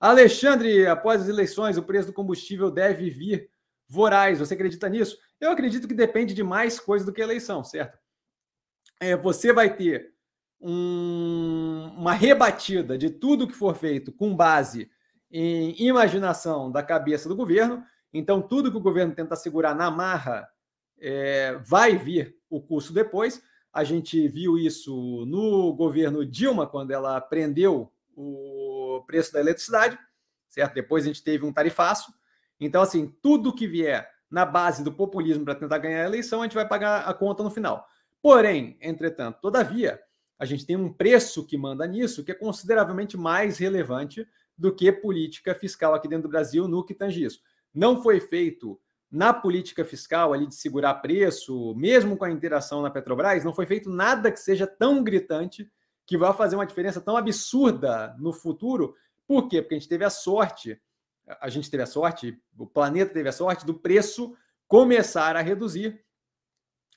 Alexandre, após as eleições, o preço do combustível deve vir voraz. Você acredita nisso? Eu acredito que depende de mais coisas do que eleição, certo? É, você vai ter um, uma rebatida de tudo que for feito com base em imaginação da cabeça do governo. Então, tudo que o governo tenta segurar na marra é, vai vir o custo depois. A gente viu isso no governo Dilma, quando ela prendeu o preço da eletricidade, certo? Depois a gente teve um tarifaço. Então, assim, tudo que vier na base do populismo para tentar ganhar a eleição, a gente vai pagar a conta no final. Porém, entretanto, todavia, a gente tem um preço que manda nisso que é consideravelmente mais relevante do que política fiscal aqui dentro do Brasil no que tange isso. Não foi feito na política fiscal ali de segurar preço, mesmo com a interação na Petrobras, não foi feito nada que seja tão gritante que vá fazer uma diferença tão absurda no futuro por quê? Porque a gente teve a sorte, a gente teve a sorte, o planeta teve a sorte do preço começar a reduzir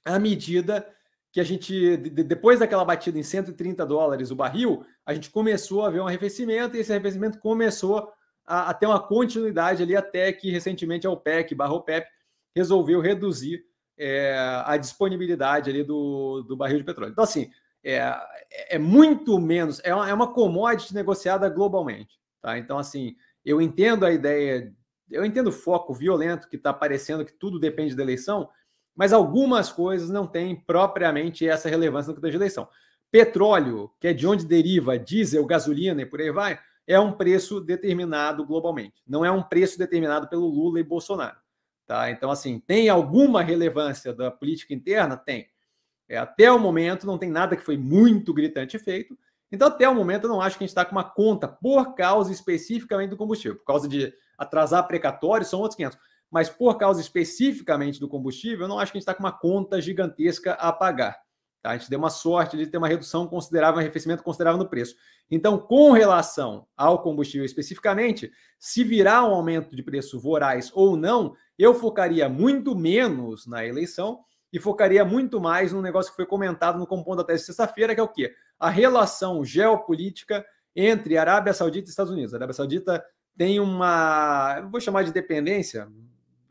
à medida que a gente, depois daquela batida em 130 dólares o barril, a gente começou a ver um arrefecimento e esse arrefecimento começou a, a ter uma continuidade ali até que recentemente a OPEC, barra OPEP, resolveu reduzir é, a disponibilidade ali do, do barril de petróleo. Então, assim, é, é, é muito menos, é uma, é uma commodity negociada globalmente. Tá? Então, assim, eu entendo a ideia, eu entendo o foco violento que está parecendo que tudo depende da eleição, mas algumas coisas não têm propriamente essa relevância no que da eleição. Petróleo, que é de onde deriva diesel, gasolina e por aí vai, é um preço determinado globalmente. Não é um preço determinado pelo Lula e Bolsonaro. Tá? Então, assim, tem alguma relevância da política interna? Tem. É, até o momento não tem nada que foi muito gritante feito. Então, até o momento, eu não acho que a gente está com uma conta por causa especificamente do combustível. Por causa de atrasar precatórios são outros 500. Mas por causa especificamente do combustível, eu não acho que a gente está com uma conta gigantesca a pagar. Tá? A gente deu uma sorte de ter uma redução considerável, um arrefecimento considerável no preço. Então, com relação ao combustível especificamente, se virar um aumento de preço voraz ou não, eu focaria muito menos na eleição e focaria muito mais no negócio que foi comentado no Compondo até sexta-feira, que é o quê? A relação geopolítica entre Arábia Saudita e Estados Unidos. A Arábia Saudita tem uma, vou chamar de dependência,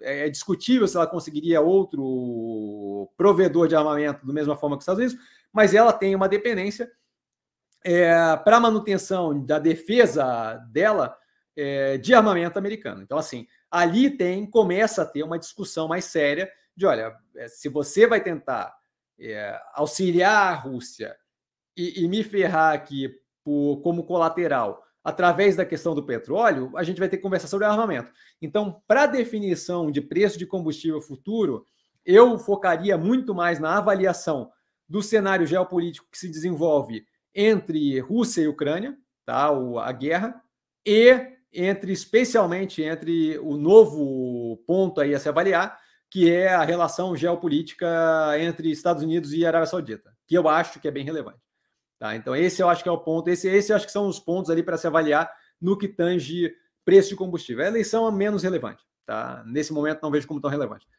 é, é discutível se ela conseguiria outro provedor de armamento da mesma forma que os Estados Unidos, mas ela tem uma dependência é, para manutenção da defesa dela é, de armamento americano. Então, assim, ali tem começa a ter uma discussão mais séria de olha, eh, se você vai tentar é, auxiliar a Rússia e, e me ferrar aqui por, como colateral através da questão do petróleo, a gente vai ter que conversar sobre armamento. Então, para definição de preço de combustível futuro, eu focaria muito mais na avaliação do cenário geopolítico que se desenvolve entre Rússia e Ucrânia, tá? O, a guerra, e entre especialmente entre o novo ponto aí a se avaliar, que é a relação geopolítica entre Estados Unidos e Arábia Saudita, que eu acho que é bem relevante. Tá? Então, esse eu acho que é o ponto, esse, esse eu acho que são os pontos ali para se avaliar no que tange preço de combustível. É a eleição é menos relevante. Tá? Nesse momento, não vejo como tão relevante.